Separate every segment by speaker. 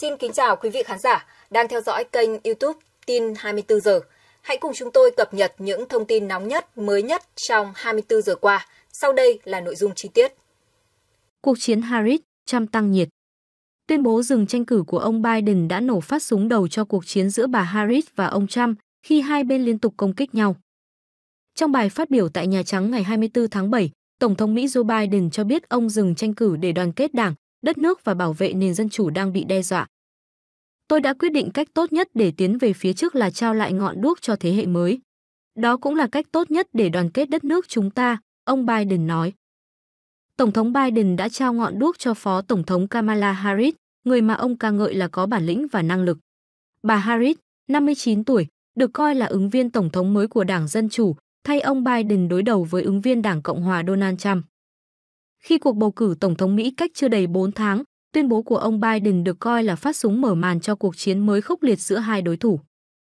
Speaker 1: Xin kính chào quý vị khán giả đang theo dõi kênh YouTube Tin 24 giờ. Hãy cùng chúng tôi cập nhật những thông tin nóng nhất, mới nhất trong 24 giờ qua. Sau đây là nội
Speaker 2: dung chi tiết. Cuộc chiến Harris trăm tăng nhiệt. Tuyên bố dừng tranh cử của ông Biden đã nổ phát súng đầu cho cuộc chiến giữa bà Harris và ông Trump khi hai bên liên tục công kích nhau. Trong bài phát biểu tại Nhà Trắng ngày 24 tháng 7, Tổng thống Mỹ Joe Biden cho biết ông dừng tranh cử để đoàn kết đảng, đất nước và bảo vệ nền dân chủ đang bị đe dọa. Tôi đã quyết định cách tốt nhất để tiến về phía trước là trao lại ngọn đuốc cho thế hệ mới. Đó cũng là cách tốt nhất để đoàn kết đất nước chúng ta, ông Biden nói. Tổng thống Biden đã trao ngọn đuốc cho Phó Tổng thống Kamala Harris, người mà ông ca ngợi là có bản lĩnh và năng lực. Bà Harris, 59 tuổi, được coi là ứng viên tổng thống mới của Đảng Dân Chủ, thay ông Biden đối đầu với ứng viên Đảng Cộng hòa Donald Trump. Khi cuộc bầu cử Tổng thống Mỹ cách chưa đầy 4 tháng, tuyên bố của ông Biden được coi là phát súng mở màn cho cuộc chiến mới khốc liệt giữa hai đối thủ.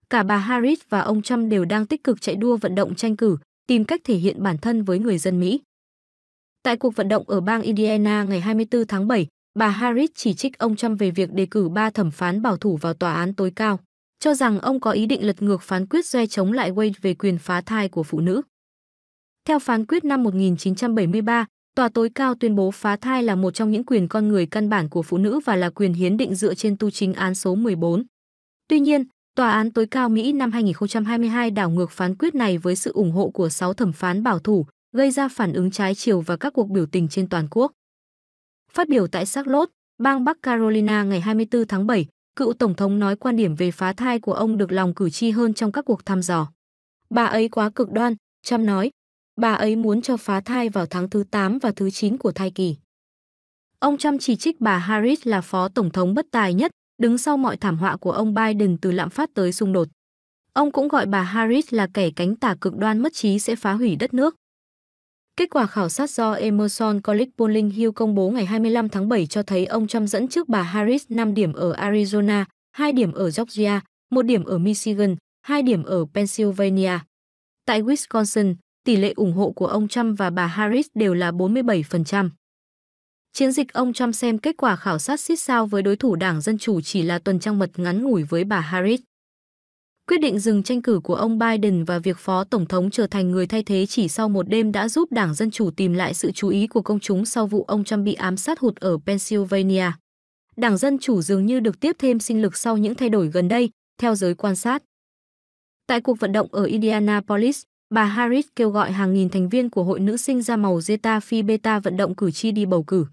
Speaker 2: Cả bà Harris và ông Trump đều đang tích cực chạy đua vận động tranh cử, tìm cách thể hiện bản thân với người dân Mỹ. Tại cuộc vận động ở bang Indiana ngày 24 tháng 7, bà Harris chỉ trích ông Trump về việc đề cử ba thẩm phán bảo thủ vào tòa án tối cao, cho rằng ông có ý định lật ngược phán quyết doe chống lại Wade về quyền phá thai của phụ nữ. Theo phán quyết năm 1973, Tòa tối cao tuyên bố phá thai là một trong những quyền con người căn bản của phụ nữ và là quyền hiến định dựa trên tu chính án số 14. Tuy nhiên, Tòa án tối cao Mỹ năm 2022 đảo ngược phán quyết này với sự ủng hộ của 6 thẩm phán bảo thủ, gây ra phản ứng trái chiều và các cuộc biểu tình trên toàn quốc. Phát biểu tại Charlotte, bang Bắc Carolina ngày 24 tháng 7, cựu tổng thống nói quan điểm về phá thai của ông được lòng cử tri hơn trong các cuộc thăm dò. Bà ấy quá cực đoan, Trump nói, Bà ấy muốn cho phá thai vào tháng thứ 8 và thứ 9 của thai kỳ. Ông Trump chỉ trích bà Harris là phó tổng thống bất tài nhất, đứng sau mọi thảm họa của ông Biden từ lạm phát tới xung đột. Ông cũng gọi bà Harris là kẻ cánh tả cực đoan mất trí sẽ phá hủy đất nước. Kết quả khảo sát do Emerson College Polling Hill công bố ngày 25 tháng 7 cho thấy ông Trump dẫn trước bà Harris 5 điểm ở Arizona, 2 điểm ở Georgia, 1 điểm ở Michigan, 2 điểm ở Pennsylvania. Tại Wisconsin, tỷ lệ ủng hộ của ông Trump và bà Harris đều là 47%. Chiến dịch ông Trump xem kết quả khảo sát xít sao với đối thủ Đảng Dân Chủ chỉ là tuần trăng mật ngắn ngủi với bà Harris. Quyết định dừng tranh cử của ông Biden và việc phó tổng thống trở thành người thay thế chỉ sau một đêm đã giúp Đảng Dân Chủ tìm lại sự chú ý của công chúng sau vụ ông Trump bị ám sát hụt ở Pennsylvania. Đảng Dân Chủ dường như được tiếp thêm sinh lực sau những thay đổi gần đây, theo giới quan sát. Tại cuộc vận động ở Indianapolis, bà Harris kêu gọi hàng nghìn thành viên của hội nữ sinh da màu Zeta Phi Beta vận động cử tri đi bầu cử.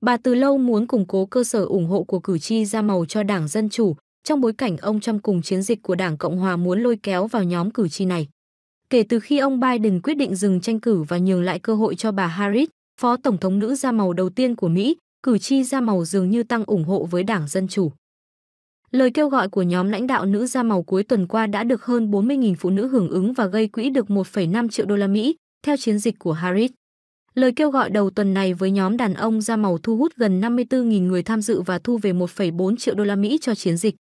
Speaker 2: Bà từ lâu muốn củng cố cơ sở ủng hộ của cử tri da màu cho Đảng Dân Chủ, trong bối cảnh ông Trump cùng chiến dịch của Đảng Cộng Hòa muốn lôi kéo vào nhóm cử tri này. Kể từ khi ông Biden quyết định dừng tranh cử và nhường lại cơ hội cho bà Harris, phó tổng thống nữ da màu đầu tiên của Mỹ, cử tri da màu dường như tăng ủng hộ với Đảng Dân Chủ. Lời kêu gọi của nhóm lãnh đạo nữ da màu cuối tuần qua đã được hơn 40.000 phụ nữ hưởng ứng và gây quỹ được 1,5 triệu đô la Mỹ theo chiến dịch của Harris. Lời kêu gọi đầu tuần này với nhóm đàn ông da màu thu hút gần 54.000 người tham dự và thu về 1,4 triệu đô la Mỹ cho chiến dịch.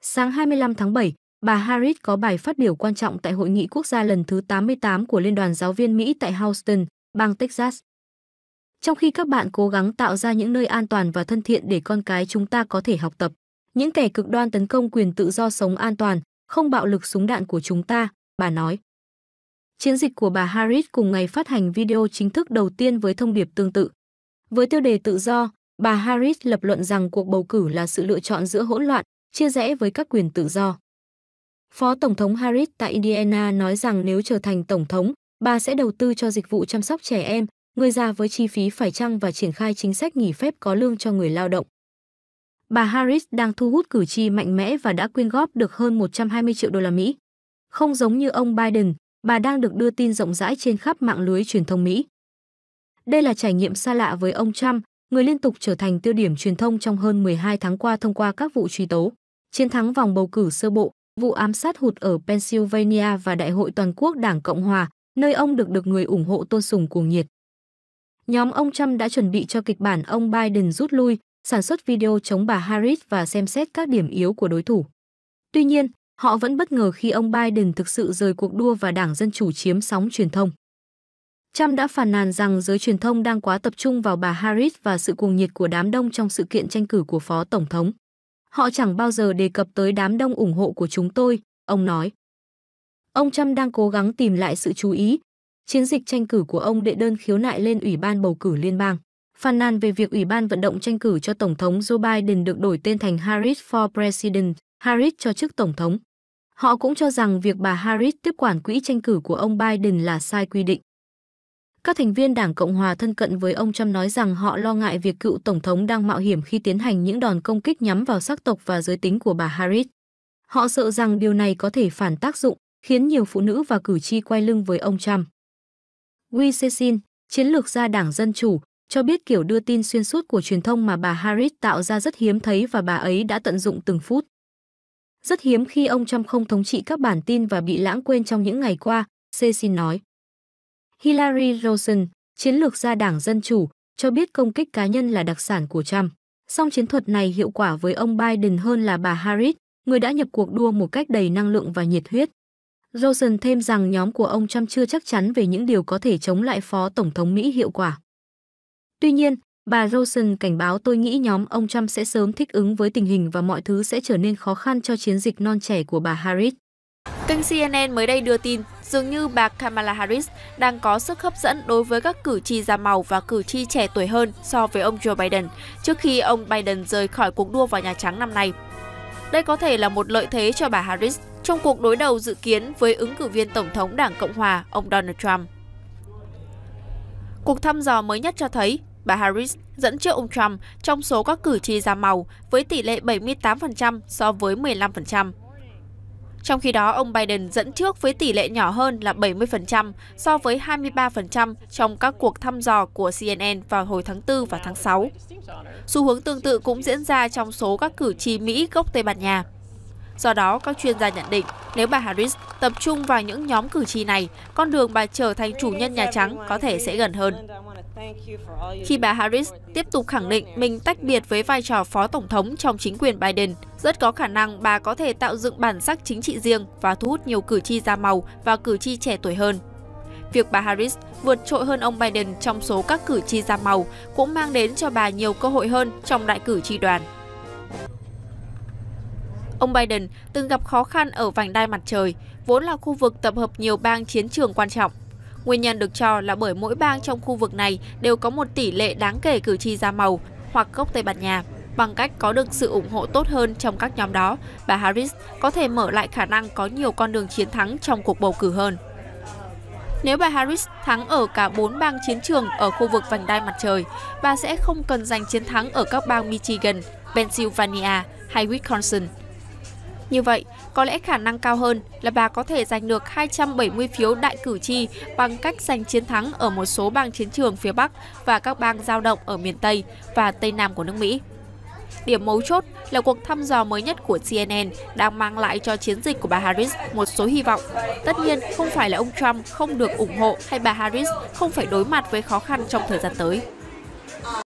Speaker 2: Sáng 25 tháng 7, bà Harris có bài phát biểu quan trọng tại Hội nghị quốc gia lần thứ 88 của Liên đoàn Giáo viên Mỹ tại Houston, bang Texas. Trong khi các bạn cố gắng tạo ra những nơi an toàn và thân thiện để con cái chúng ta có thể học tập, những kẻ cực đoan tấn công quyền tự do sống an toàn, không bạo lực súng đạn của chúng ta, bà nói. Chiến dịch của bà Harris cùng ngày phát hành video chính thức đầu tiên với thông điệp tương tự. Với tiêu đề tự do, bà Harris lập luận rằng cuộc bầu cử là sự lựa chọn giữa hỗn loạn, chia rẽ với các quyền tự do. Phó Tổng thống Harris tại Indiana nói rằng nếu trở thành Tổng thống, bà sẽ đầu tư cho dịch vụ chăm sóc trẻ em, người già với chi phí phải chăng và triển khai chính sách nghỉ phép có lương cho người lao động bà Harris đang thu hút cử tri mạnh mẽ và đã quyên góp được hơn 120 triệu đô la Mỹ. Không giống như ông Biden, bà đang được đưa tin rộng rãi trên khắp mạng lưới truyền thông Mỹ. Đây là trải nghiệm xa lạ với ông Trump, người liên tục trở thành tiêu điểm truyền thông trong hơn 12 tháng qua thông qua các vụ truy tố, chiến thắng vòng bầu cử sơ bộ, vụ ám sát hụt ở Pennsylvania và Đại hội Toàn quốc Đảng Cộng Hòa, nơi ông được được người ủng hộ tôn sùng cuồng nhiệt. Nhóm ông Trump đã chuẩn bị cho kịch bản ông Biden rút lui, sản xuất video chống bà Harris và xem xét các điểm yếu của đối thủ. Tuy nhiên, họ vẫn bất ngờ khi ông Biden thực sự rời cuộc đua và Đảng Dân Chủ chiếm sóng truyền thông. Trump đã phàn nàn rằng giới truyền thông đang quá tập trung vào bà Harris và sự cuồng nhiệt của đám đông trong sự kiện tranh cử của Phó Tổng thống. Họ chẳng bao giờ đề cập tới đám đông ủng hộ của chúng tôi, ông nói. Ông Trump đang cố gắng tìm lại sự chú ý. Chiến dịch tranh cử của ông đệ đơn khiếu nại lên Ủy ban bầu cử liên bang phàn nàn về việc Ủy ban vận động tranh cử cho Tổng thống Joe Biden được đổi tên thành Harris for President, Harris cho chức Tổng thống. Họ cũng cho rằng việc bà Harris tiếp quản quỹ tranh cử của ông Biden là sai quy định. Các thành viên Đảng Cộng hòa thân cận với ông Trump nói rằng họ lo ngại việc cựu tổng thống đang mạo hiểm khi tiến hành những đòn công kích nhắm vào sắc tộc và giới tính của bà Harris. Họ sợ rằng điều này có thể phản tác dụng, khiến nhiều phụ nữ và cử tri quay lưng với ông Trump. Wee Cecil, chiến lược gia Đảng Dân chủ, cho biết kiểu đưa tin xuyên suốt của truyền thông mà bà Harris tạo ra rất hiếm thấy và bà ấy đã tận dụng từng phút. Rất hiếm khi ông Trump không thống trị các bản tin và bị lãng quên trong những ngày qua, Cecil nói. Hillary Rosen, chiến lược gia đảng Dân Chủ, cho biết công kích cá nhân là đặc sản của Trump. Song chiến thuật này hiệu quả với ông Biden hơn là bà Harris, người đã nhập cuộc đua một cách đầy năng lượng và nhiệt huyết. Rosen thêm rằng nhóm của ông Trump chưa chắc chắn về những điều có thể chống lại Phó Tổng thống Mỹ hiệu quả. Tuy nhiên, bà Rosen cảnh báo tôi nghĩ nhóm ông Trump sẽ sớm thích ứng với tình hình và mọi thứ sẽ trở nên khó khăn cho chiến dịch non trẻ của bà Harris. Kênh CNN mới
Speaker 1: đây đưa tin, dường như bà Kamala Harris đang có sức hấp dẫn đối với các cử tri da màu và cử tri trẻ tuổi hơn so với ông Joe Biden trước khi ông Biden rời khỏi cuộc đua vào Nhà Trắng năm nay. Đây có thể là một lợi thế cho bà Harris trong cuộc đối đầu dự kiến với ứng cử viên Tổng thống Đảng Cộng Hòa, ông Donald Trump. Cuộc thăm dò mới nhất cho thấy bà Harris dẫn trước ông Trump trong số các cử tri da màu với tỷ lệ 78% so với 15%. Trong khi đó, ông Biden dẫn trước với tỷ lệ nhỏ hơn là 70% so với 23% trong các cuộc thăm dò của CNN vào hồi tháng 4 và tháng 6. Xu hướng tương tự cũng diễn ra trong số các cử tri Mỹ gốc Tây Ban Nha. Do đó, các chuyên gia nhận định nếu bà Harris tập trung vào những nhóm cử tri này, con đường bà trở thành chủ nhân Nhà Trắng có thể sẽ gần hơn. Khi bà Harris tiếp tục khẳng định mình tách biệt với vai trò phó tổng thống trong chính quyền Biden, rất có khả năng bà có thể tạo dựng bản sắc chính trị riêng và thu hút nhiều cử tri da màu và cử tri trẻ tuổi hơn. Việc bà Harris vượt trội hơn ông Biden trong số các cử tri da màu cũng mang đến cho bà nhiều cơ hội hơn trong đại cử tri đoàn. Ông Biden từng gặp khó khăn ở vành đai mặt trời, vốn là khu vực tập hợp nhiều bang chiến trường quan trọng. Nguyên nhân được cho là bởi mỗi bang trong khu vực này đều có một tỷ lệ đáng kể cử tri da màu hoặc gốc Tây Ban Nha. Bằng cách có được sự ủng hộ tốt hơn trong các nhóm đó, bà Harris có thể mở lại khả năng có nhiều con đường chiến thắng trong cuộc bầu cử hơn. Nếu bà Harris thắng ở cả 4 bang chiến trường ở khu vực vành đai mặt trời, bà sẽ không cần giành chiến thắng ở các bang Michigan, Pennsylvania hay Wisconsin. Như vậy, có lẽ khả năng cao hơn là bà có thể giành được 270 phiếu đại cử tri bằng cách giành chiến thắng ở một số bang chiến trường phía Bắc và các bang giao động ở miền Tây và Tây Nam của nước Mỹ. Điểm mấu chốt là cuộc thăm dò mới nhất của CNN đang mang lại cho chiến dịch của bà Harris một số hy vọng. Tất nhiên, không phải là ông Trump không được ủng hộ hay bà Harris không phải đối mặt với khó khăn trong thời gian tới.